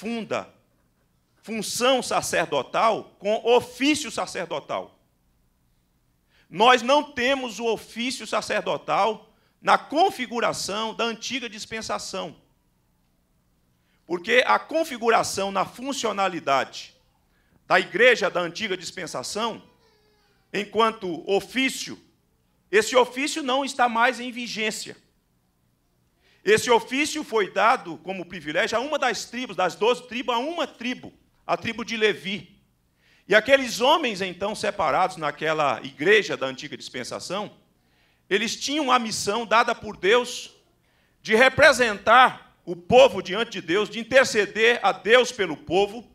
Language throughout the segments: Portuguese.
confunda função sacerdotal com ofício sacerdotal. Nós não temos o ofício sacerdotal na configuração da antiga dispensação. Porque a configuração na funcionalidade da igreja da antiga dispensação, enquanto ofício, esse ofício não está mais em vigência. Esse ofício foi dado como privilégio a uma das tribos, das doze tribos, a uma tribo, a tribo de Levi. E aqueles homens, então, separados naquela igreja da antiga dispensação, eles tinham a missão dada por Deus de representar o povo diante de Deus, de interceder a Deus pelo povo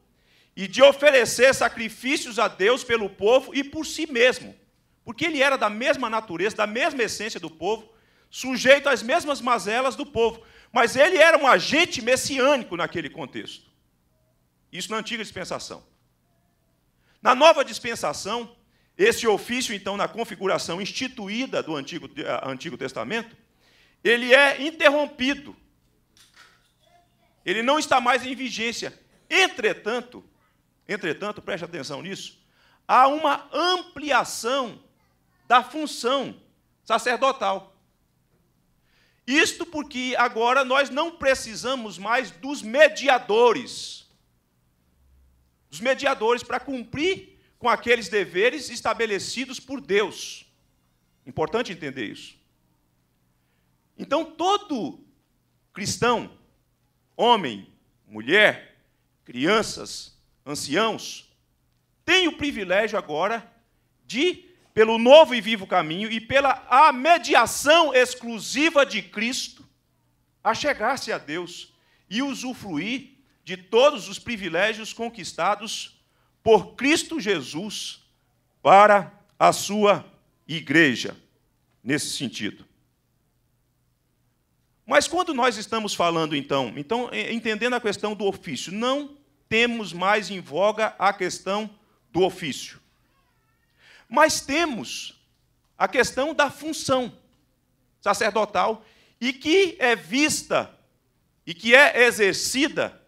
e de oferecer sacrifícios a Deus pelo povo e por si mesmo, porque ele era da mesma natureza, da mesma essência do povo sujeito às mesmas mazelas do povo. Mas ele era um agente messiânico naquele contexto. Isso na antiga dispensação. Na nova dispensação, esse ofício, então, na configuração instituída do Antigo, eh, Antigo Testamento, ele é interrompido. Ele não está mais em vigência. Entretanto, entretanto, preste atenção nisso, há uma ampliação da função sacerdotal. Isto porque agora nós não precisamos mais dos mediadores. Os mediadores para cumprir com aqueles deveres estabelecidos por Deus. Importante entender isso. Então, todo cristão, homem, mulher, crianças, anciãos, tem o privilégio agora de pelo novo e vivo caminho e pela a mediação exclusiva de Cristo a chegar-se a Deus e usufruir de todos os privilégios conquistados por Cristo Jesus para a sua igreja, nesse sentido. Mas quando nós estamos falando então, então é, entendendo a questão do ofício, não temos mais em voga a questão do ofício. Mas temos a questão da função sacerdotal e que é vista e que é exercida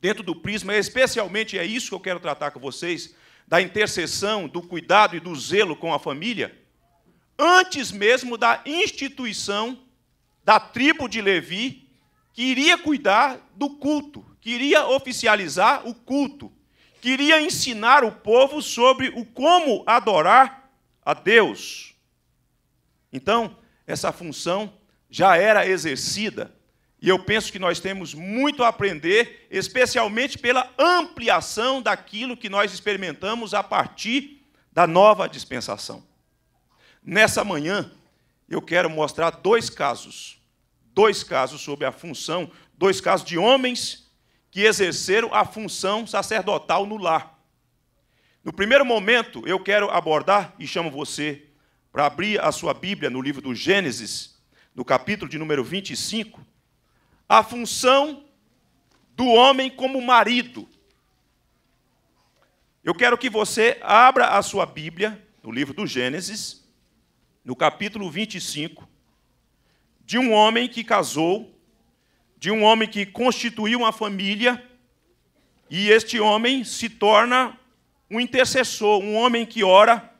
dentro do prisma, especialmente é isso que eu quero tratar com vocês, da intercessão, do cuidado e do zelo com a família, antes mesmo da instituição da tribo de Levi, que iria cuidar do culto, que iria oficializar o culto queria ensinar o povo sobre o como adorar a Deus. Então, essa função já era exercida, e eu penso que nós temos muito a aprender, especialmente pela ampliação daquilo que nós experimentamos a partir da nova dispensação. Nessa manhã, eu quero mostrar dois casos, dois casos sobre a função, dois casos de homens que exerceram a função sacerdotal no lar. No primeiro momento, eu quero abordar e chamo você para abrir a sua Bíblia no livro do Gênesis, no capítulo de número 25, a função do homem como marido. Eu quero que você abra a sua Bíblia no livro do Gênesis, no capítulo 25, de um homem que casou de um homem que constituiu uma família, e este homem se torna um intercessor, um homem que ora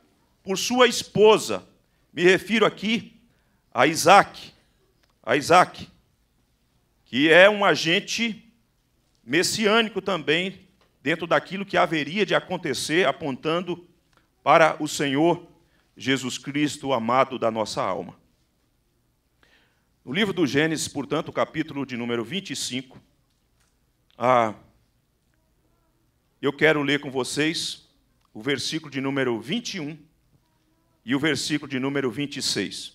por sua esposa. Me refiro aqui a Isaac, a Isaac, que é um agente messiânico também dentro daquilo que haveria de acontecer, apontando para o Senhor Jesus Cristo, amado da nossa alma. No livro do Gênesis, portanto, o capítulo de número 25, ah, eu quero ler com vocês o versículo de número 21 e o versículo de número 26.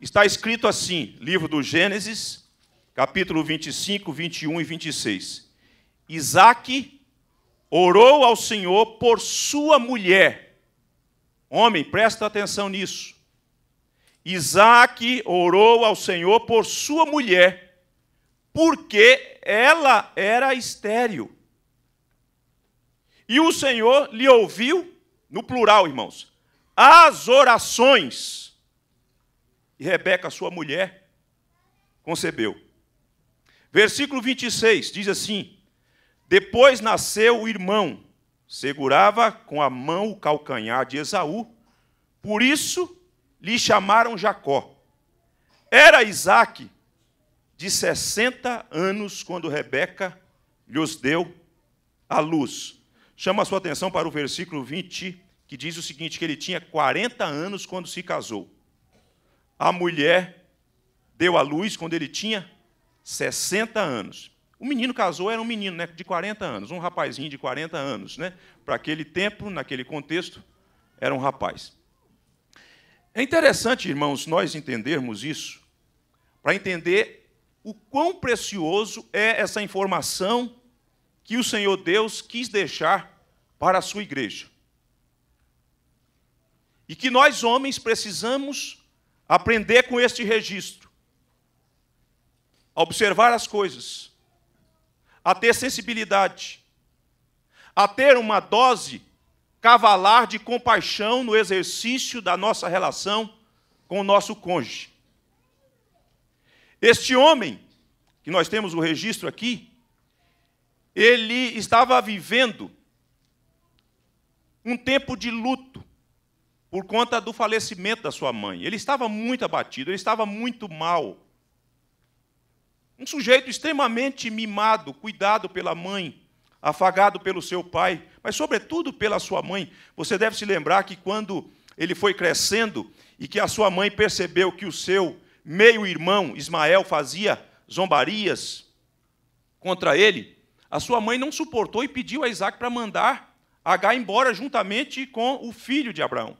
Está escrito assim, livro do Gênesis, capítulo 25, 21 e 26. Isaac orou ao Senhor por sua mulher. Homem, presta atenção nisso. Isaac orou ao Senhor por sua mulher, porque ela era estéril. E o Senhor lhe ouviu, no plural, irmãos, as orações. E Rebeca, sua mulher, concebeu. Versículo 26 diz assim: Depois nasceu o irmão, segurava com a mão o calcanhar de Esaú, por isso lhe chamaram Jacó. Era Isaac de 60 anos quando Rebeca lhes deu a luz. Chama a sua atenção para o versículo 20, que diz o seguinte: que ele tinha 40 anos quando se casou. A mulher deu à luz quando ele tinha 60 anos. O menino casou, era um menino né, de 40 anos, um rapazinho de 40 anos. Né? Para aquele tempo, naquele contexto, era um rapaz. É interessante, irmãos, nós entendermos isso para entender o quão precioso é essa informação que o Senhor Deus quis deixar para a sua igreja. E que nós, homens, precisamos aprender com este registro, a observar as coisas, a ter sensibilidade, a ter uma dose cavalar de compaixão no exercício da nossa relação com o nosso cônjuge. Este homem, que nós temos o registro aqui, ele estava vivendo um tempo de luto por conta do falecimento da sua mãe. Ele estava muito abatido, ele estava muito mal. Um sujeito extremamente mimado, cuidado pela mãe, afagado pelo seu pai, mas sobretudo pela sua mãe. Você deve se lembrar que quando ele foi crescendo e que a sua mãe percebeu que o seu meio-irmão Ismael fazia zombarias contra ele, a sua mãe não suportou e pediu a Isaac para mandar Agar embora juntamente com o filho de Abraão.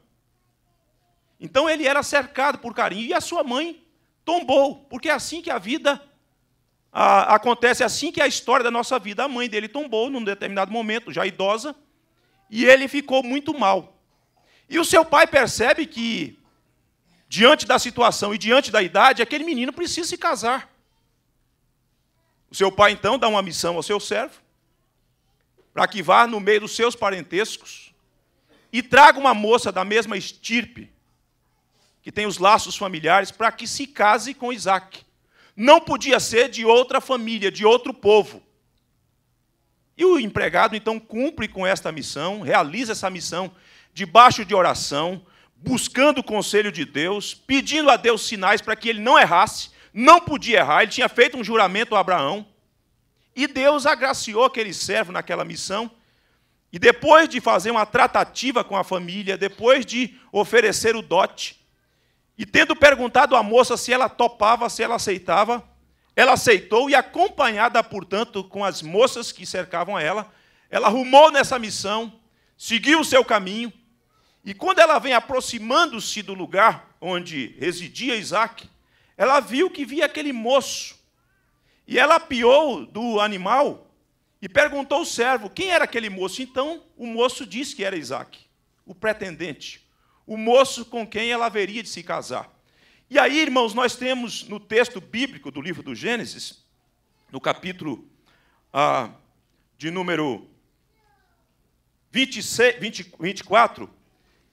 Então ele era cercado por carinho e a sua mãe tombou, porque é assim que a vida acontece assim que a história da nossa vida. A mãe dele tombou num determinado momento, já idosa, e ele ficou muito mal. E o seu pai percebe que, diante da situação e diante da idade, aquele menino precisa se casar. O seu pai, então, dá uma missão ao seu servo, para que vá no meio dos seus parentescos e traga uma moça da mesma estirpe, que tem os laços familiares, para que se case com Isaac não podia ser de outra família, de outro povo. E o empregado então cumpre com esta missão, realiza essa missão debaixo de oração, buscando o conselho de Deus, pedindo a Deus sinais para que ele não errasse, não podia errar, ele tinha feito um juramento a Abraão. E Deus agraciou aquele servo naquela missão. E depois de fazer uma tratativa com a família, depois de oferecer o dote, e tendo perguntado à moça se ela topava, se ela aceitava, ela aceitou e, acompanhada, portanto, com as moças que cercavam ela, ela rumou nessa missão, seguiu o seu caminho, e quando ela vem aproximando-se do lugar onde residia Isaac, ela viu que via aquele moço. E ela apiou do animal e perguntou ao servo quem era aquele moço. Então o moço disse que era Isaac, o pretendente o moço com quem ela haveria de se casar. E aí, irmãos, nós temos no texto bíblico do livro do Gênesis, no capítulo ah, de número 26, 20, 24,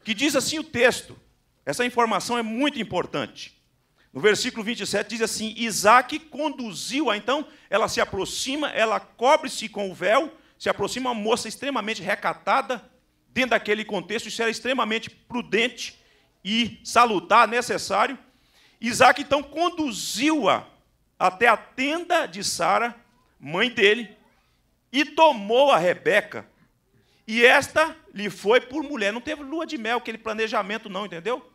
que diz assim o texto. Essa informação é muito importante. No versículo 27 diz assim: Isaac conduziu-a, então ela se aproxima, ela cobre-se com o véu, se aproxima uma moça extremamente recatada, dentro daquele contexto, isso era extremamente prudente e salutar, necessário. Isaac então conduziu-a até a tenda de Sara, mãe dele, e tomou a Rebeca. E esta lhe foi por mulher. Não teve lua de mel, aquele planejamento, não, entendeu?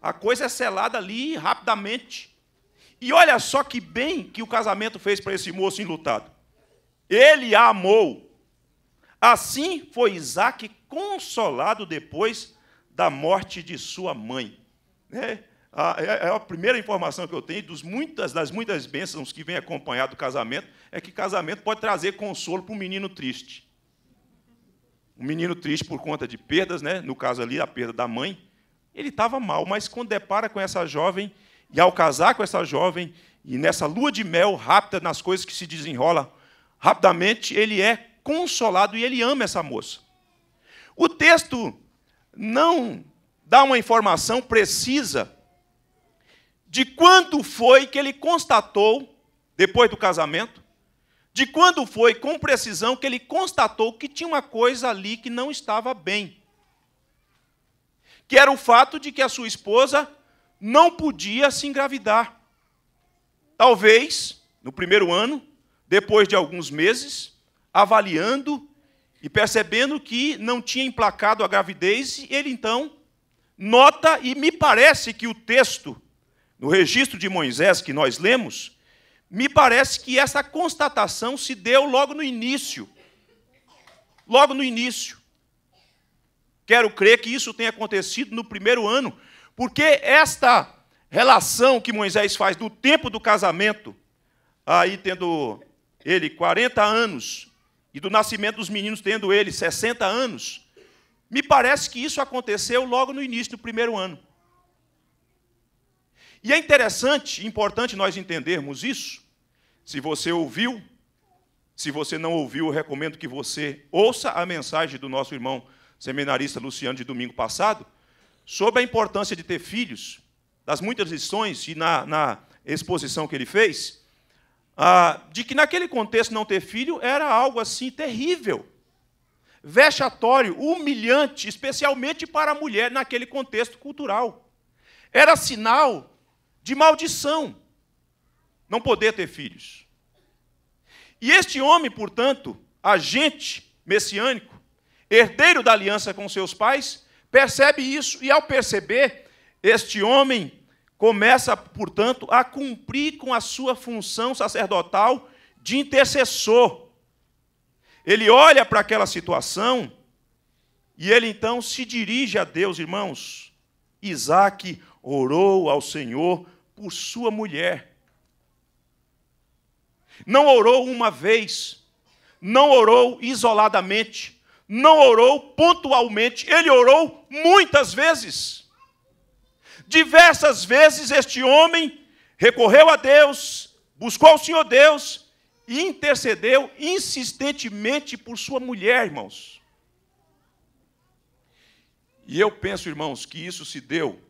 A coisa é selada ali rapidamente. E olha só que bem que o casamento fez para esse moço enlutado. Ele a amou Assim foi Isaac consolado depois da morte de sua mãe. Né? É, é a primeira informação que eu tenho dos muitas, das muitas bênçãos que vem acompanhado do casamento, é que casamento pode trazer consolo para um menino triste. Um menino triste por conta de perdas, né? no caso ali, a perda da mãe. Ele estava mal, mas quando depara com essa jovem, e ao casar com essa jovem, e nessa lua de mel rápida nas coisas que se desenrola rapidamente, ele é consolado e ele ama essa moça. O texto não dá uma informação precisa de quando foi que ele constatou, depois do casamento, de quando foi com precisão que ele constatou que tinha uma coisa ali que não estava bem. Que era o fato de que a sua esposa não podia se engravidar. Talvez, no primeiro ano, depois de alguns meses, avaliando e percebendo que não tinha emplacado a gravidez, ele então nota, e me parece que o texto, no registro de Moisés que nós lemos, me parece que essa constatação se deu logo no início. Logo no início. Quero crer que isso tenha acontecido no primeiro ano, porque esta relação que Moisés faz do tempo do casamento, aí tendo ele 40 anos e do nascimento dos meninos, tendo ele 60 anos, me parece que isso aconteceu logo no início do primeiro ano. E é interessante, importante nós entendermos isso. Se você ouviu, se você não ouviu, eu recomendo que você ouça a mensagem do nosso irmão seminarista Luciano de domingo passado, sobre a importância de ter filhos, das muitas lições e na, na exposição que ele fez ah, de que naquele contexto não ter filho era algo assim terrível, vexatório, humilhante, especialmente para a mulher naquele contexto cultural. Era sinal de maldição não poder ter filhos. E este homem, portanto, agente messiânico, herdeiro da aliança com seus pais, percebe isso e, ao perceber, este homem começa, portanto, a cumprir com a sua função sacerdotal de intercessor. Ele olha para aquela situação e ele então se dirige a Deus, irmãos. Isaac orou ao Senhor por sua mulher. Não orou uma vez, não orou isoladamente, não orou pontualmente, ele orou muitas vezes. Diversas vezes este homem recorreu a Deus, buscou o Senhor Deus e intercedeu insistentemente por sua mulher, irmãos. E eu penso, irmãos, que isso se deu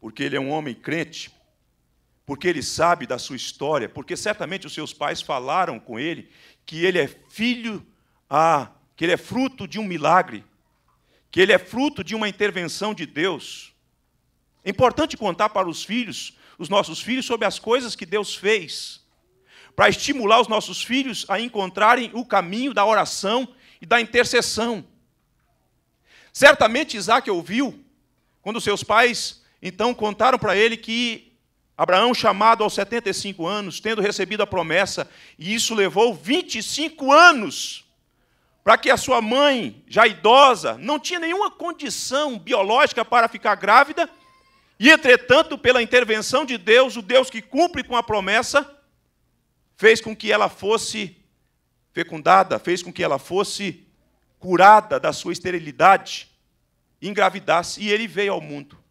porque ele é um homem crente, porque ele sabe da sua história, porque certamente os seus pais falaram com ele que ele é filho, a, que ele é fruto de um milagre, que ele é fruto de uma intervenção de Deus. É importante contar para os filhos, os nossos filhos, sobre as coisas que Deus fez, para estimular os nossos filhos a encontrarem o caminho da oração e da intercessão. Certamente Isaac ouviu, quando seus pais então contaram para ele que Abraão, chamado aos 75 anos, tendo recebido a promessa, e isso levou 25 anos para que a sua mãe, já idosa, não tinha nenhuma condição biológica para ficar grávida, e entretanto, pela intervenção de Deus, o Deus que cumpre com a promessa, fez com que ela fosse fecundada, fez com que ela fosse curada da sua esterilidade, engravidasse, e ele veio ao mundo.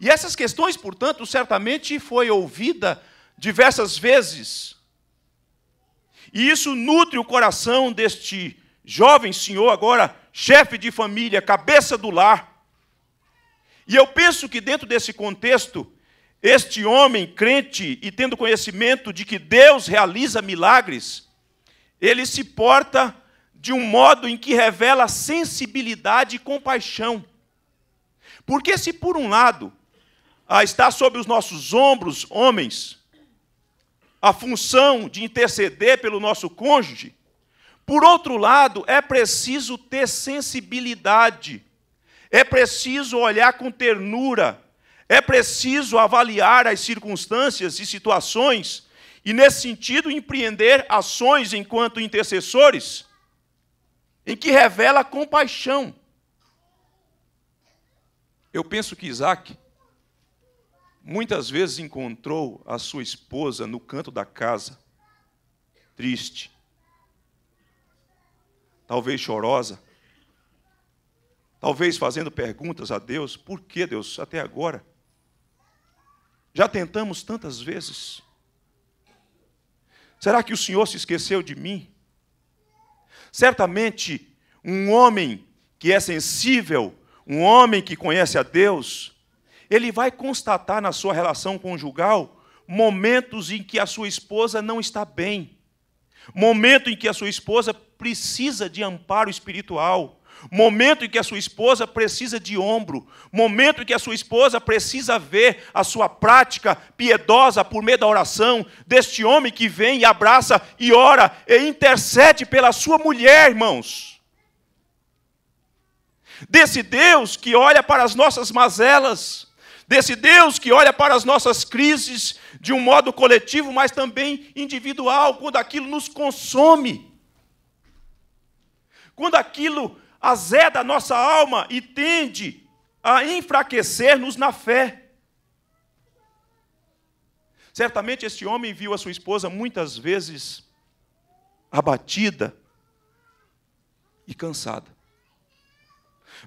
E essas questões, portanto, certamente foi ouvida diversas vezes. E isso nutre o coração deste jovem senhor, agora chefe de família, cabeça do lar, e eu penso que dentro desse contexto, este homem crente e tendo conhecimento de que Deus realiza milagres, ele se porta de um modo em que revela sensibilidade e compaixão. Porque se por um lado está sobre os nossos ombros, homens, a função de interceder pelo nosso cônjuge, por outro lado, é preciso ter sensibilidade é preciso olhar com ternura, é preciso avaliar as circunstâncias e situações, e, nesse sentido, empreender ações enquanto intercessores em que revela compaixão. Eu penso que Isaac muitas vezes encontrou a sua esposa no canto da casa, triste, talvez chorosa, Talvez fazendo perguntas a Deus: por que, Deus, até agora? Já tentamos tantas vezes. Será que o Senhor se esqueceu de mim? Certamente, um homem que é sensível, um homem que conhece a Deus, ele vai constatar na sua relação conjugal momentos em que a sua esposa não está bem, momento em que a sua esposa precisa de amparo espiritual, momento em que a sua esposa precisa de ombro, momento em que a sua esposa precisa ver a sua prática piedosa por meio da oração, deste homem que vem e abraça e ora e intercede pela sua mulher, irmãos. Desse Deus que olha para as nossas mazelas, desse Deus que olha para as nossas crises de um modo coletivo, mas também individual, quando aquilo nos consome. Quando aquilo azeda a nossa alma e tende a enfraquecer-nos na fé. Certamente este homem viu a sua esposa muitas vezes abatida e cansada.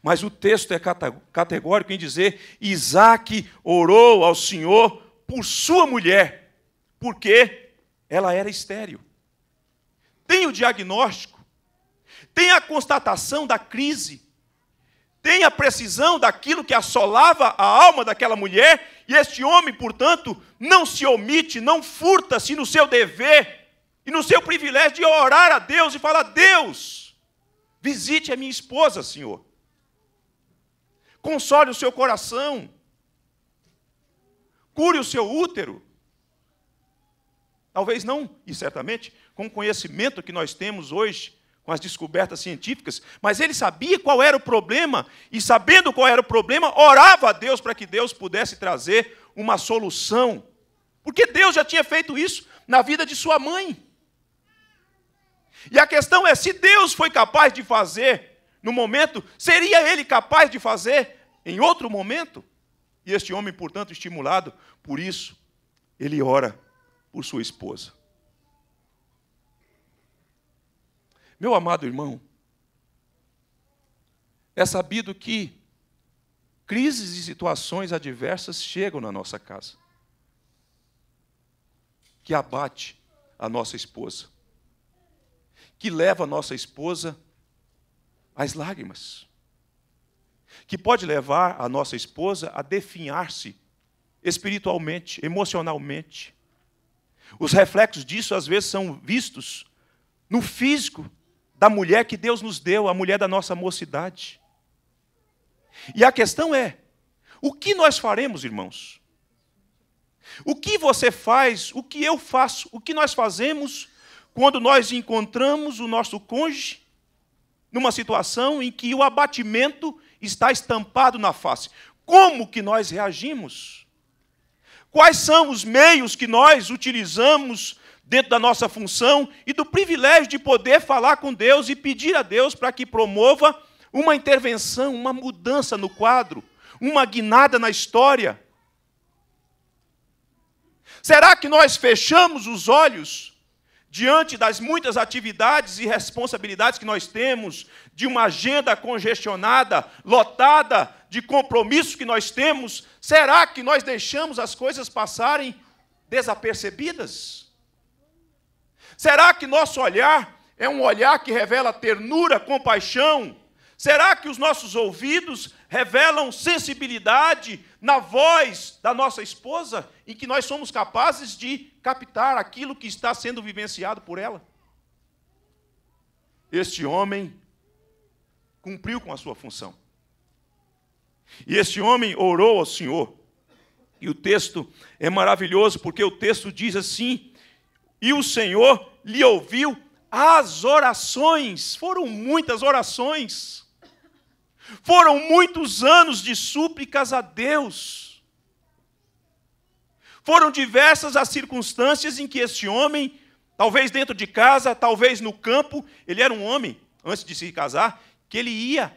Mas o texto é categórico em dizer: Isaac orou ao Senhor por sua mulher, porque ela era estéril. Tem o diagnóstico tem a constatação da crise, tem a precisão daquilo que assolava a alma daquela mulher, e este homem, portanto, não se omite, não furta-se no seu dever e no seu privilégio de orar a Deus e falar: Deus, visite a minha esposa, Senhor. Console o seu coração. Cure o seu útero. Talvez não, e certamente, com o conhecimento que nós temos hoje umas descobertas científicas, mas ele sabia qual era o problema, e sabendo qual era o problema, orava a Deus para que Deus pudesse trazer uma solução. Porque Deus já tinha feito isso na vida de sua mãe. E a questão é: se Deus foi capaz de fazer no momento, seria ele capaz de fazer em outro momento? E este homem, portanto, estimulado por isso, ele ora por sua esposa. Meu amado irmão, é sabido que crises e situações adversas chegam na nossa casa, que abate a nossa esposa, que leva a nossa esposa às lágrimas, que pode levar a nossa esposa a definhar-se espiritualmente, emocionalmente. Os reflexos disso às vezes são vistos no físico da mulher que Deus nos deu, a mulher da nossa mocidade. E a questão é: o que nós faremos, irmãos? O que você faz, o que eu faço, o que nós fazemos quando nós encontramos o nosso cônjuge numa situação em que o abatimento está estampado na face? Como que nós reagimos? Quais são os meios que nós utilizamos dentro da nossa função e do privilégio de poder falar com Deus e pedir a Deus para que promova uma intervenção, uma mudança no quadro, uma guinada na história. Será que nós fechamos os olhos diante das muitas atividades e responsabilidades que nós temos, de uma agenda congestionada, lotada de compromissos que nós temos? Será que nós deixamos as coisas passarem desapercebidas? Será que nosso olhar é um olhar que revela ternura, compaixão? Será que os nossos ouvidos revelam sensibilidade na voz da nossa esposa, em que nós somos capazes de captar aquilo que está sendo vivenciado por ela? Este homem cumpriu com a sua função. E este homem orou ao Senhor. E o texto é maravilhoso, porque o texto diz assim: E o Senhor lhe ouviu as orações, foram muitas orações, foram muitos anos de súplicas a Deus, foram diversas as circunstâncias em que este homem, talvez dentro de casa, talvez no campo, ele era um homem, antes de se casar, que ele ia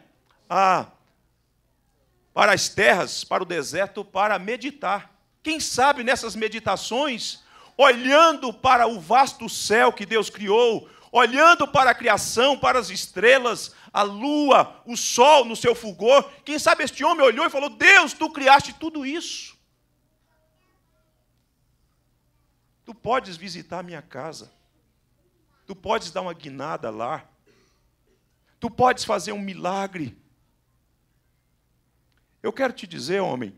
a, para as terras, para o deserto, para meditar. Quem sabe nessas meditações olhando para o vasto céu que Deus criou, olhando para a criação, para as estrelas, a lua, o sol no seu fulgor. Quem sabe este homem olhou e falou: Deus, tu criaste tudo isso. Tu podes visitar a minha casa. Tu podes dar uma guinada lá. Tu podes fazer um milagre. Eu quero te dizer, homem,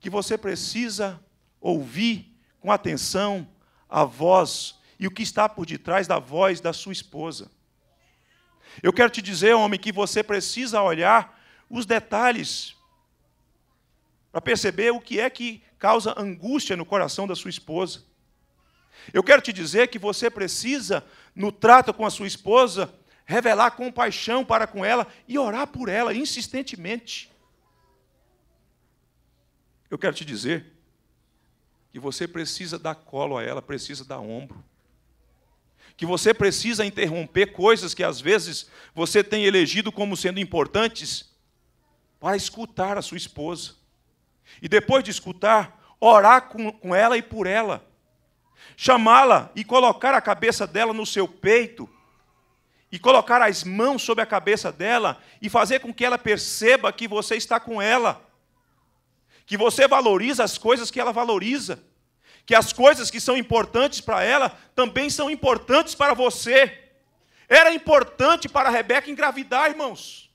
que você precisa ouvir com atenção a voz e o que está por detrás da voz da sua esposa. Eu quero te dizer, homem, que você precisa olhar os detalhes para perceber o que é que causa angústia no coração da sua esposa. Eu quero te dizer que você precisa, no trato com a sua esposa, revelar compaixão para com ela e orar por ela insistentemente. Eu quero te dizer que você precisa dar colo a ela, precisa dar ombro. Que você precisa interromper coisas que às vezes você tem elegido como sendo importantes para escutar a sua esposa. E depois de escutar, orar com, com ela e por ela. Chamá-la e colocar a cabeça dela no seu peito e colocar as mãos sobre a cabeça dela e fazer com que ela perceba que você está com ela que você valoriza as coisas que ela valoriza, que as coisas que são importantes para ela também são importantes para você. Era importante para Rebeca engravidar, irmãos.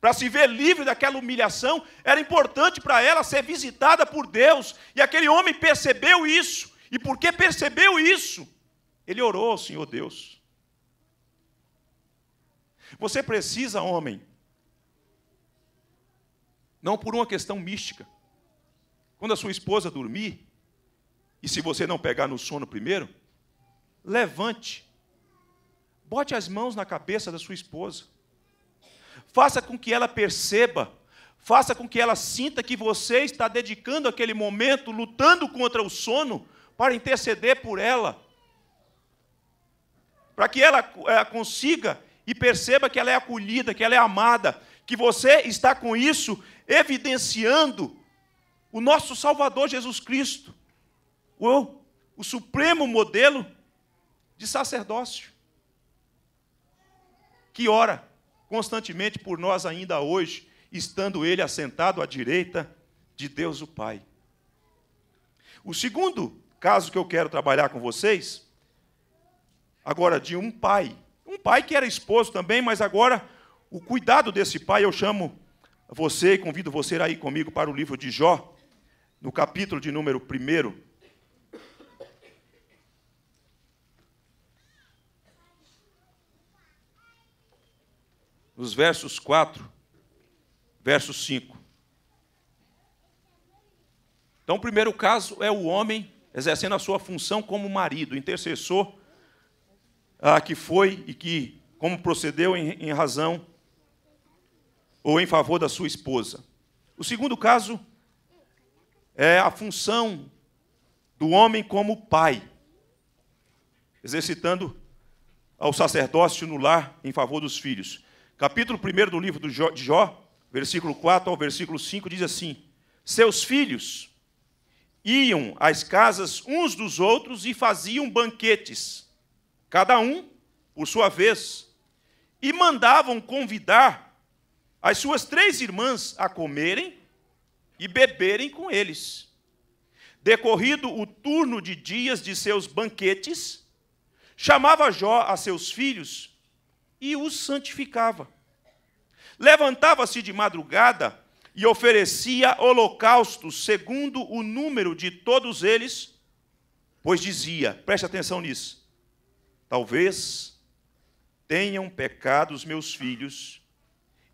Para se ver livre daquela humilhação, era importante para ela ser visitada por Deus. E aquele homem percebeu isso. E porque percebeu isso, ele orou ao Senhor Deus. Você precisa, homem, não por uma questão mística. Quando a sua esposa dormir, e se você não pegar no sono primeiro, levante, bote as mãos na cabeça da sua esposa, faça com que ela perceba, faça com que ela sinta que você está dedicando aquele momento, lutando contra o sono, para interceder por ela, para que ela eh, consiga e perceba que ela é acolhida, que ela é amada, que você está com isso evidenciando o nosso Salvador Jesus Cristo, o, o supremo modelo de sacerdócio, que ora constantemente por nós ainda hoje, estando ele assentado à direita de Deus o Pai. O segundo caso que eu quero trabalhar com vocês, agora de um pai. Um pai que era esposo também, mas agora o cuidado desse pai, eu chamo você e convido você a ir comigo para o livro de Jó, no capítulo de número 1. Nos versos 4, verso 5. Então, o primeiro caso é o homem exercendo a sua função como marido, intercessor, ah, que foi e que, como procedeu em, em razão ou em favor da sua esposa. O segundo caso é a função do homem como pai, exercitando ao sacerdócio no lar em favor dos filhos. Capítulo 1 do livro de Jó, versículo 4 ao versículo 5, diz assim: Seus filhos iam às casas uns dos outros e faziam banquetes, cada um por sua vez, e mandavam convidar as suas três irmãs a comerem e beberem com eles. Decorrido o turno de dias de seus banquetes, chamava Jó a seus filhos e os santificava. Levantava-se de madrugada e oferecia holocaustos segundo o número de todos eles, pois dizia: preste atenção nisso, talvez tenham pecado os meus filhos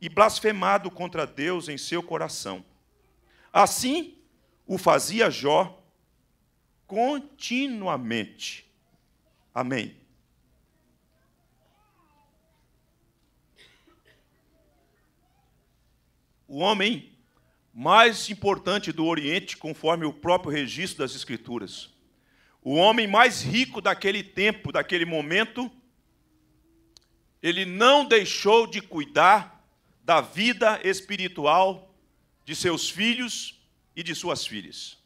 e blasfemado contra Deus em seu coração. Assim o fazia Jó continuamente. Amém. O homem mais importante do Oriente, conforme o próprio registro das Escrituras. O homem mais rico daquele tempo, daquele momento, ele não deixou de cuidar da vida espiritual de seus filhos e de suas filhas.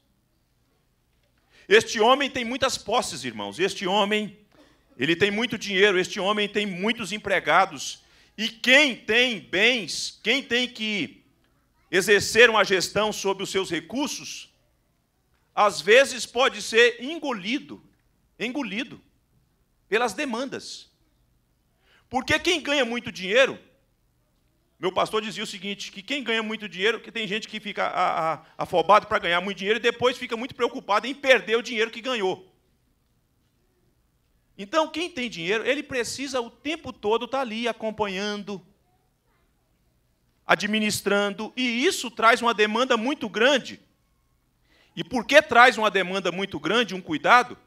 Este homem tem muitas posses, irmãos. Este homem, ele tem muito dinheiro, este homem tem muitos empregados. E quem tem bens, quem tem que exercer uma gestão sobre os seus recursos, às vezes pode ser engolido, engolido pelas demandas. Porque quem ganha muito dinheiro meu pastor dizia o seguinte: que quem ganha muito dinheiro, que tem gente que fica a, a, afobado para ganhar muito dinheiro e depois fica muito preocupado em perder o dinheiro que ganhou. Então, quem tem dinheiro, ele precisa o tempo todo estar tá ali acompanhando, administrando, e isso traz uma demanda muito grande. E por que traz uma demanda muito grande, um cuidado?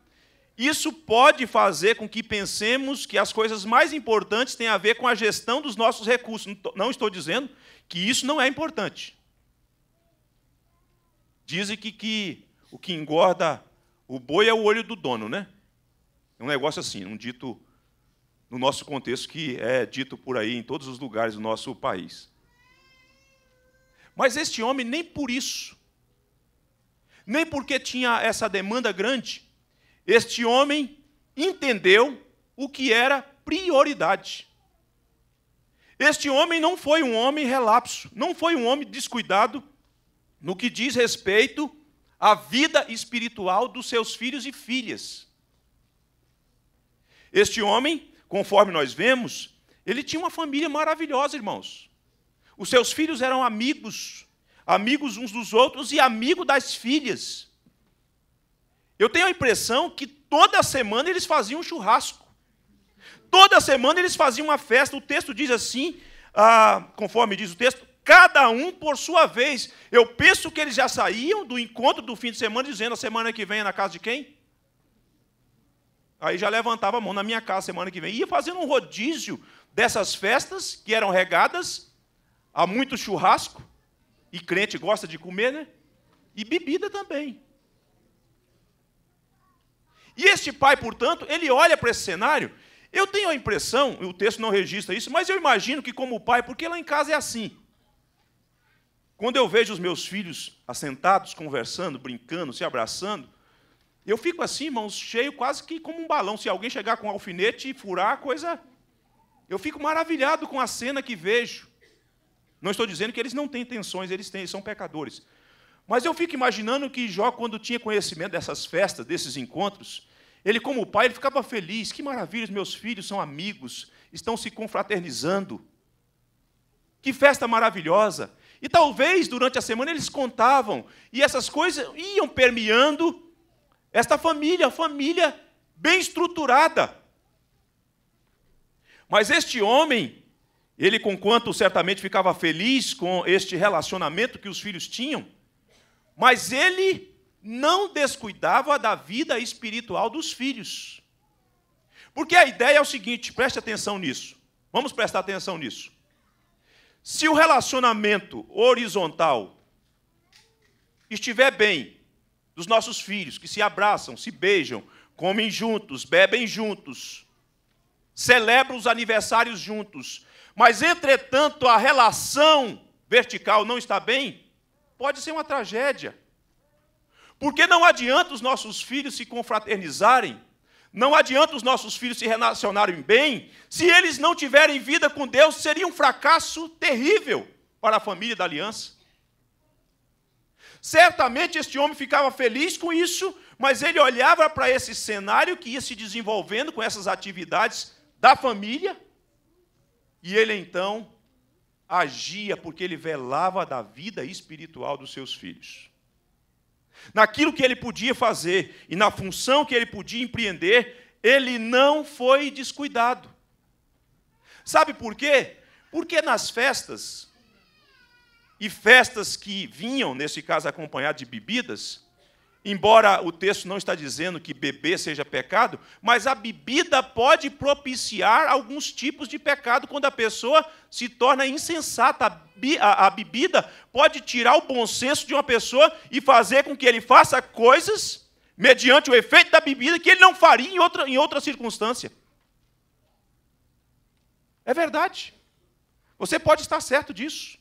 Isso pode fazer com que pensemos que as coisas mais importantes têm a ver com a gestão dos nossos recursos. Não estou dizendo que isso não é importante. Dizem que, que o que engorda o boi é o olho do dono, né? É um negócio assim, um dito no nosso contexto que é dito por aí em todos os lugares do nosso país. Mas este homem nem por isso, nem porque tinha essa demanda grande, este homem entendeu o que era prioridade. Este homem não foi um homem relapso, não foi um homem descuidado no que diz respeito à vida espiritual dos seus filhos e filhas. Este homem, conforme nós vemos, ele tinha uma família maravilhosa, irmãos. Os seus filhos eram amigos, amigos uns dos outros e amigo das filhas. Eu tenho a impressão que toda semana eles faziam um churrasco. Toda semana eles faziam uma festa. O texto diz assim, ah, conforme diz o texto, cada um por sua vez. Eu penso que eles já saíam do encontro do fim de semana dizendo: a semana que vem é na casa de quem? Aí já levantava a mão na minha casa semana que vem. Ia fazendo um rodízio dessas festas que eram regadas a muito churrasco, e crente gosta de comer, né? E bebida também. E este pai, portanto, ele olha para esse cenário. Eu tenho a impressão, o texto não registra isso, mas eu imagino que, como pai, porque lá em casa é assim. Quando eu vejo os meus filhos assentados, conversando, brincando, se abraçando, eu fico assim, mãos cheio quase que como um balão. Se alguém chegar com um alfinete e furar a coisa. Eu fico maravilhado com a cena que vejo. Não estou dizendo que eles não têm intenções, eles têm, eles são pecadores. Mas eu fico imaginando que Jó, quando tinha conhecimento dessas festas, desses encontros, ele, como pai, ele ficava feliz. Que maravilha, os meus filhos são amigos, estão se confraternizando. Que festa maravilhosa. E talvez durante a semana eles contavam, e essas coisas iam permeando esta família, família bem estruturada. Mas este homem, ele, conquanto certamente ficava feliz com este relacionamento que os filhos tinham, mas ele não descuidava da vida espiritual dos filhos. Porque a ideia é o seguinte, preste atenção nisso. Vamos prestar atenção nisso. Se o relacionamento horizontal estiver bem dos nossos filhos, que se abraçam, se beijam, comem juntos, bebem juntos, celebram os aniversários juntos, mas entretanto a relação vertical não está bem, pode ser uma tragédia. Porque não adianta os nossos filhos se confraternizarem, não adianta os nossos filhos se relacionarem bem, se eles não tiverem vida com Deus, seria um fracasso terrível para a família da aliança. Certamente este homem ficava feliz com isso, mas ele olhava para esse cenário que ia se desenvolvendo com essas atividades da família, e ele então agia porque ele velava da vida espiritual dos seus filhos naquilo que ele podia fazer e na função que ele podia empreender, ele não foi descuidado. Sabe por quê? Porque nas festas, e festas que vinham, nesse caso acompanhadas de bebidas, Embora o texto não está dizendo que beber seja pecado, mas a bebida pode propiciar alguns tipos de pecado quando a pessoa se torna insensata. A, bebida pode tirar o bom senso de uma pessoa e fazer com que ele faça coisas mediante o efeito da bebida que ele não faria em outra, em outra circunstância. É verdade. Você pode estar certo disso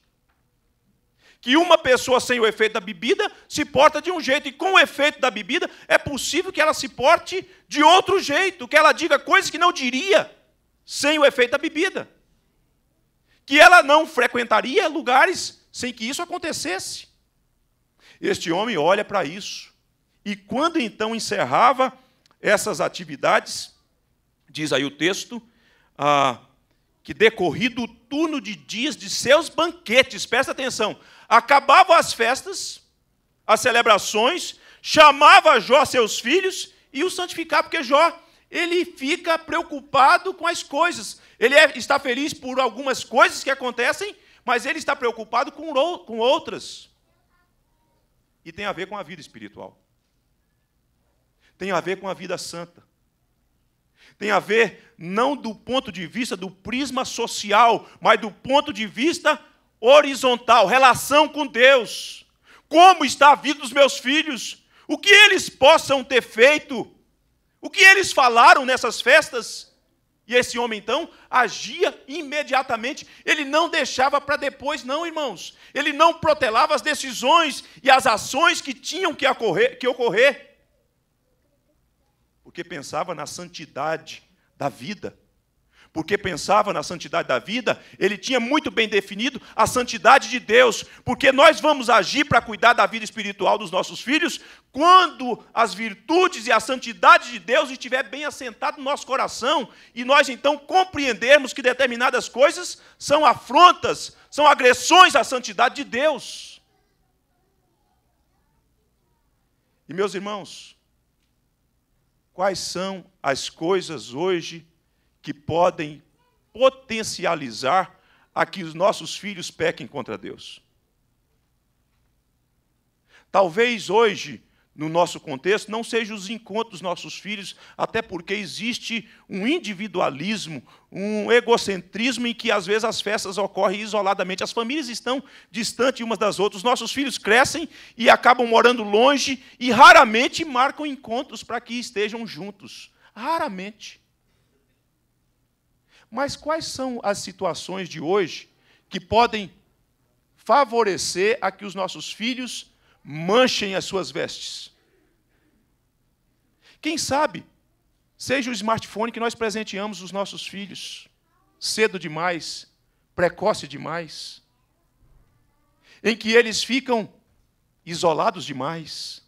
que uma pessoa sem o efeito da bebida se porta de um jeito, e com o efeito da bebida é possível que ela se porte de outro jeito, que ela diga coisas que não diria sem o efeito da bebida. Que ela não frequentaria lugares sem que isso acontecesse. Este homem olha para isso. E quando então encerrava essas atividades, diz aí o texto, ah, que decorrido o turno de dias de seus banquetes, presta atenção, Acabavam as festas, as celebrações, chamava Jó seus filhos e o santificava, porque Jó ele fica preocupado com as coisas. Ele é, está feliz por algumas coisas que acontecem, mas ele está preocupado com, com outras. E tem a ver com a vida espiritual. Tem a ver com a vida santa. Tem a ver não do ponto de vista do prisma social, mas do ponto de vista horizontal, relação com Deus. Como está a vida dos meus filhos? O que eles possam ter feito? O que eles falaram nessas festas? E esse homem então agia imediatamente, ele não deixava para depois, não, irmãos. Ele não protelava as decisões e as ações que tinham que ocorrer, que ocorrer porque pensava na santidade da vida porque pensava na santidade da vida, ele tinha muito bem definido a santidade de Deus, porque nós vamos agir para cuidar da vida espiritual dos nossos filhos quando as virtudes e a santidade de Deus estiver bem assentado no nosso coração e nós então compreendermos que determinadas coisas são afrontas, são agressões à santidade de Deus. E meus irmãos, quais são as coisas hoje que podem potencializar a que os nossos filhos pequem contra Deus. Talvez hoje, no nosso contexto, não sejam os encontros dos nossos filhos, até porque existe um individualismo, um egocentrismo em que às vezes as festas ocorrem isoladamente, as famílias estão distantes umas das outras, nossos filhos crescem e acabam morando longe e raramente marcam encontros para que estejam juntos. Raramente. Mas quais são as situações de hoje que podem favorecer a que os nossos filhos manchem as suas vestes? Quem sabe seja o smartphone que nós presenteamos os nossos filhos cedo demais, precoce demais, em que eles ficam isolados demais,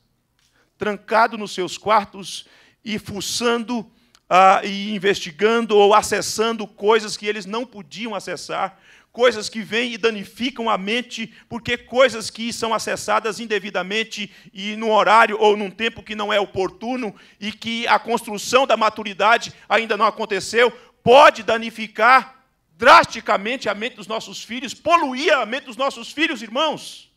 trancados nos seus quartos e fuçando ah, e investigando ou acessando coisas que eles não podiam acessar, coisas que vêm e danificam a mente, porque coisas que são acessadas indevidamente e num horário ou num tempo que não é oportuno e que a construção da maturidade ainda não aconteceu, pode danificar drasticamente a mente dos nossos filhos, poluir a mente dos nossos filhos, irmãos.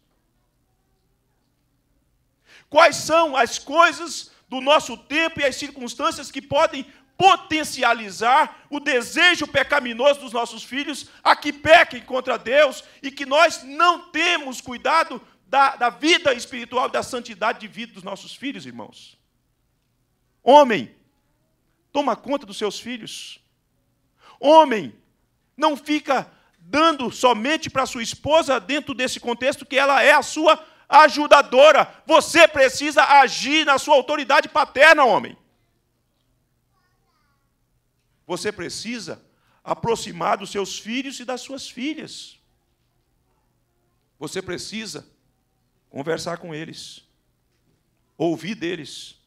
Quais são as coisas do nosso tempo e as circunstâncias que podem potencializar o desejo pecaminoso dos nossos filhos a que pequem contra Deus e que nós não temos cuidado da, da vida espiritual e da santidade de vida dos nossos filhos, irmãos. Homem, toma conta dos seus filhos. Homem, não fica dando somente para sua esposa dentro desse contexto que ela é a sua ajudadora. Você precisa agir na sua autoridade paterna, homem. Você precisa aproximar dos seus filhos e das suas filhas. Você precisa conversar com eles, ouvir deles,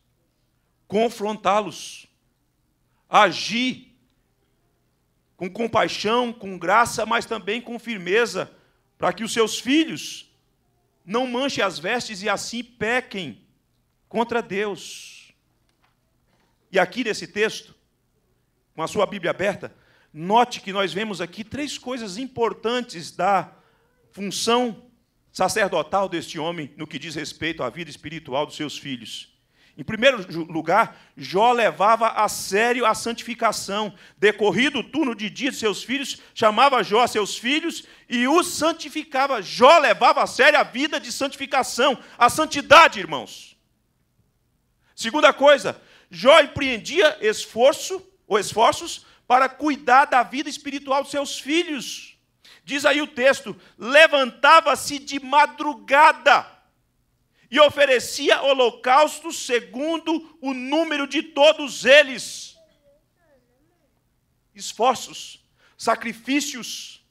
confrontá-los, agir com compaixão, com graça, mas também com firmeza, para que os seus filhos não manchem as vestes e assim pequem contra Deus. E aqui nesse texto, com a sua Bíblia aberta, note que nós vemos aqui três coisas importantes da função sacerdotal deste homem no que diz respeito à vida espiritual dos seus filhos. Em primeiro lugar, Jó levava a sério a santificação. Decorrido o turno de dia de seus filhos, chamava Jó a seus filhos e os santificava. Jó levava a sério a vida de santificação, a santidade, irmãos. Segunda coisa, Jó empreendia esforço ou esforços para cuidar da vida espiritual dos seus filhos. Diz aí o texto: levantava-se de madrugada e oferecia holocaustos segundo o número de todos eles. Esforços, sacrifícios.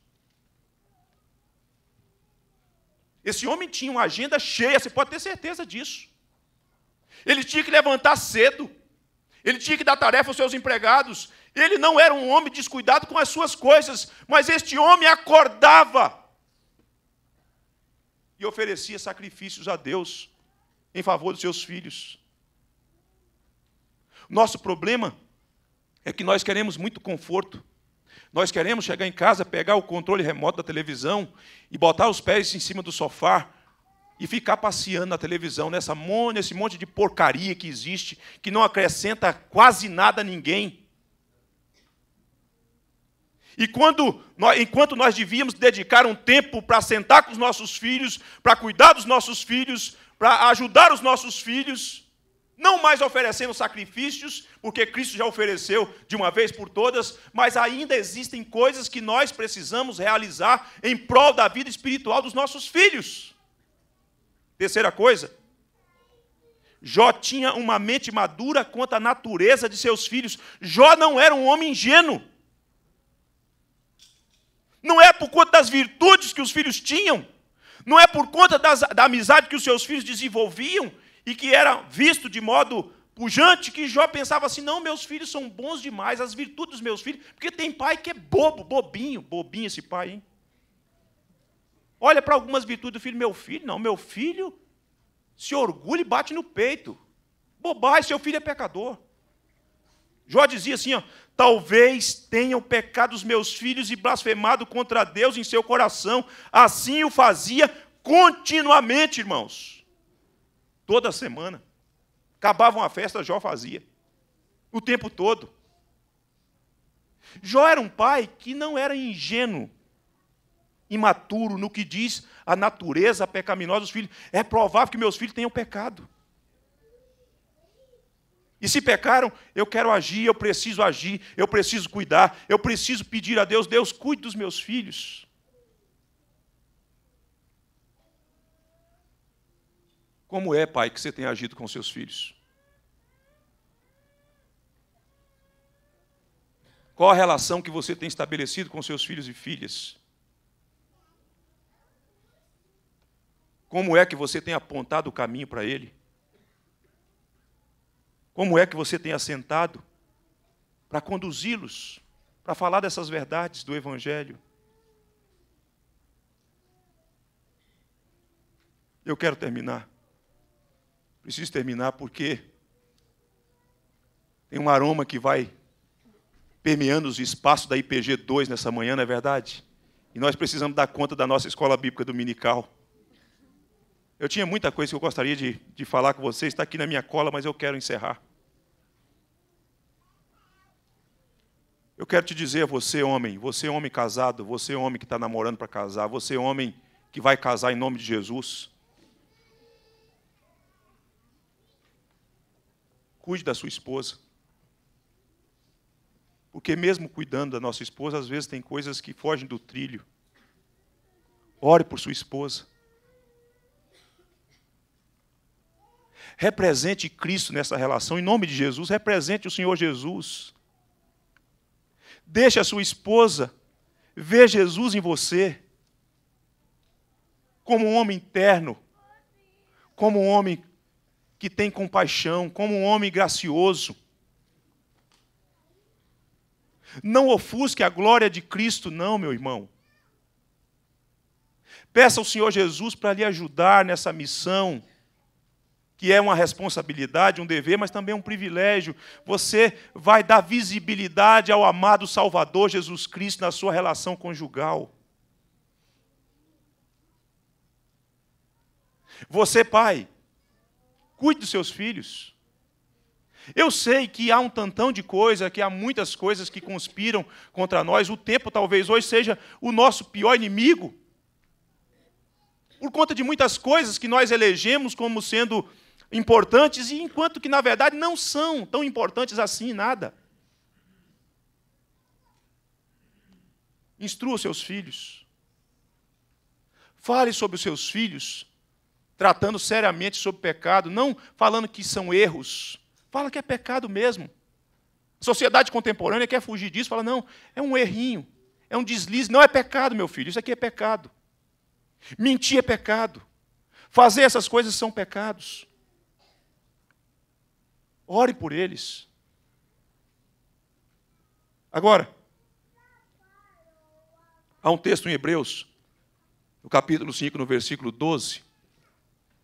Esse homem tinha uma agenda cheia, você pode ter certeza disso. Ele tinha que levantar cedo, ele tinha que dar tarefa aos seus empregados. Ele não era um homem descuidado com as suas coisas, mas este homem acordava e oferecia sacrifícios a Deus em favor dos seus filhos. Nosso problema é que nós queremos muito conforto. Nós queremos chegar em casa, pegar o controle remoto da televisão e botar os pés em cima do sofá e ficar passeando na televisão nessa, nesse monte de porcaria que existe, que não acrescenta quase nada a ninguém. E quando nós, enquanto nós devíamos dedicar um tempo para sentar com os nossos filhos, para cuidar dos nossos filhos, para ajudar os nossos filhos, não mais oferecendo sacrifícios, porque Cristo já ofereceu de uma vez por todas, mas ainda existem coisas que nós precisamos realizar em prol da vida espiritual dos nossos filhos. Terceira coisa, Jó tinha uma mente madura quanto à natureza de seus filhos. Jó não era um homem ingênuo. Não é por conta das virtudes que os filhos tinham, não é por conta das, da amizade que os seus filhos desenvolviam e que era visto de modo pujante que Jó pensava assim: não, meus filhos são bons demais, as virtudes dos meus filhos, porque tem pai que é bobo, bobinho, bobinho esse pai, hein? Olha para algumas virtudes do filho, meu filho, não, meu filho se orgulha e bate no peito. Bobagem, seu filho é pecador. Jó dizia assim: ó, talvez tenham pecado os meus filhos e blasfemado contra Deus em seu coração. Assim o fazia continuamente, irmãos. Toda semana. Acabavam a festa, Jó fazia. O tempo todo. Jó era um pai que não era ingênuo imaturo no que diz a natureza pecaminosa dos filhos. É provável que meus filhos tenham pecado. E se pecaram, eu quero agir, eu preciso agir, eu preciso cuidar, eu preciso pedir a Deus, Deus, cuide dos meus filhos. Como é, pai, que você tem agido com seus filhos? Qual a relação que você tem estabelecido com seus filhos e filhas? Como é que você tem apontado o caminho para Ele? Como é que você tem assentado para conduzi-los, para falar dessas verdades do Evangelho? Eu quero terminar. Preciso terminar porque tem um aroma que vai permeando os espaços da IPG 2 nessa manhã, não é verdade? E nós precisamos dar conta da nossa escola bíblica dominical. Eu tinha muita coisa que eu gostaria de, de falar com vocês, está aqui na minha cola, mas eu quero encerrar. Eu quero te dizer a você, homem, você, homem casado, você, homem que está namorando para casar, você, homem que vai casar em nome de Jesus. Cuide da sua esposa. Porque, mesmo cuidando da nossa esposa, às vezes tem coisas que fogem do trilho. Ore por sua esposa. Represente Cristo nessa relação, em nome de Jesus, represente o Senhor Jesus. Deixe a sua esposa ver Jesus em você, como um homem interno, como um homem que tem compaixão, como um homem gracioso. Não ofusque a glória de Cristo, não, meu irmão. Peça ao Senhor Jesus para lhe ajudar nessa missão que é uma responsabilidade, um dever, mas também um privilégio. Você vai dar visibilidade ao amado Salvador Jesus Cristo na sua relação conjugal. Você, pai, cuide dos seus filhos. Eu sei que há um tantão de coisa, que há muitas coisas que conspiram contra nós. O tempo talvez hoje seja o nosso pior inimigo. Por conta de muitas coisas que nós elegemos como sendo importantes, e enquanto que, na verdade, não são tão importantes assim nada. Instrua seus filhos. Fale sobre os seus filhos, tratando seriamente sobre pecado, não falando que são erros. Fala que é pecado mesmo. A sociedade contemporânea quer fugir disso, fala, não, é um errinho, é um deslize, não é pecado, meu filho, isso aqui é pecado. Mentir é pecado. Fazer essas coisas são pecados. Ore por eles. Agora, há um texto em Hebreus, no capítulo 5, no versículo 12,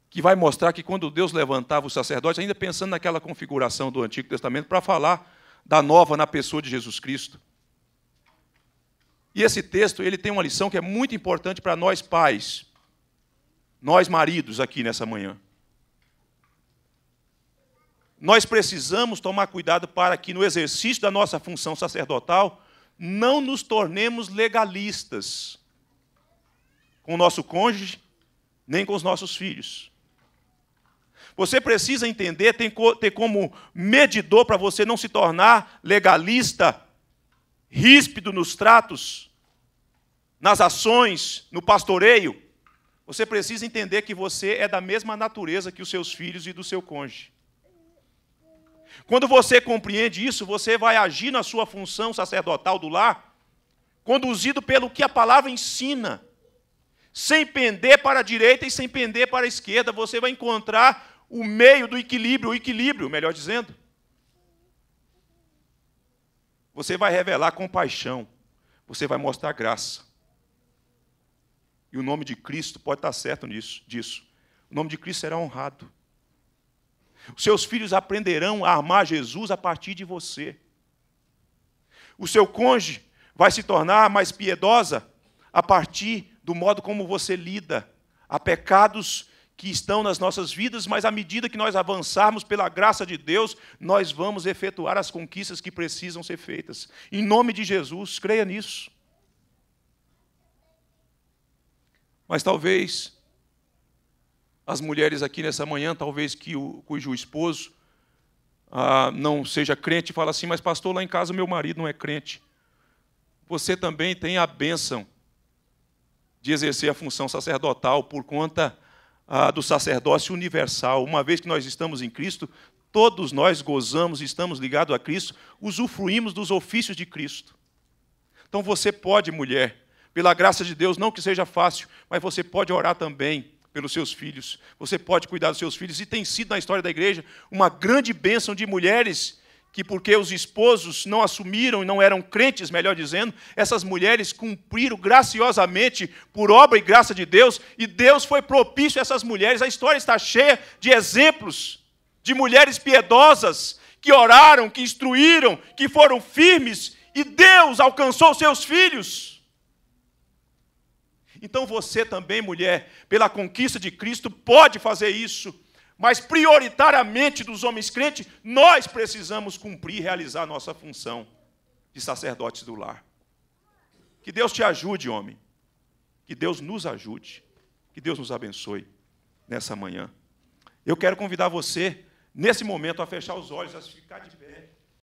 que vai mostrar que quando Deus levantava os sacerdotes, ainda pensando naquela configuração do Antigo Testamento, para falar da nova na pessoa de Jesus Cristo. E esse texto ele tem uma lição que é muito importante para nós pais, nós maridos aqui nessa manhã nós precisamos tomar cuidado para que, no exercício da nossa função sacerdotal, não nos tornemos legalistas com o nosso cônjuge, nem com os nossos filhos. Você precisa entender, ter como medidor para você não se tornar legalista, ríspido nos tratos, nas ações, no pastoreio. Você precisa entender que você é da mesma natureza que os seus filhos e do seu cônjuge. Quando você compreende isso, você vai agir na sua função sacerdotal do lar, conduzido pelo que a palavra ensina. Sem pender para a direita e sem pender para a esquerda, você vai encontrar o meio do equilíbrio, o equilíbrio, melhor dizendo. Você vai revelar compaixão, você vai mostrar graça. E o nome de Cristo pode estar certo nisso, disso. O nome de Cristo será honrado. Os seus filhos aprenderão a amar Jesus a partir de você. O seu cônjuge vai se tornar mais piedosa a partir do modo como você lida a pecados que estão nas nossas vidas, mas à medida que nós avançarmos pela graça de Deus, nós vamos efetuar as conquistas que precisam ser feitas. Em nome de Jesus, creia nisso. Mas talvez as mulheres aqui nessa manhã, talvez que o, cujo esposo ah, não seja crente, fala assim: Mas, pastor, lá em casa meu marido não é crente. Você também tem a bênção de exercer a função sacerdotal por conta ah, do sacerdócio universal. Uma vez que nós estamos em Cristo, todos nós gozamos, estamos ligados a Cristo, usufruímos dos ofícios de Cristo. Então você pode, mulher, pela graça de Deus, não que seja fácil, mas você pode orar também pelos seus filhos, você pode cuidar dos seus filhos, e tem sido na história da igreja uma grande bênção de mulheres que, porque os esposos não assumiram e não eram crentes, melhor dizendo, essas mulheres cumpriram graciosamente por obra e graça de Deus, e Deus foi propício a essas mulheres. A história está cheia de exemplos de mulheres piedosas que oraram, que instruíram, que foram firmes, e Deus alcançou seus filhos. Então você também, mulher, pela conquista de Cristo, pode fazer isso. Mas prioritariamente dos homens crentes, nós precisamos cumprir e realizar nossa função de sacerdotes do lar. Que Deus te ajude, homem. Que Deus nos ajude. Que Deus nos abençoe nessa manhã. Eu quero convidar você, nesse momento, a fechar os olhos, a ficar de pé.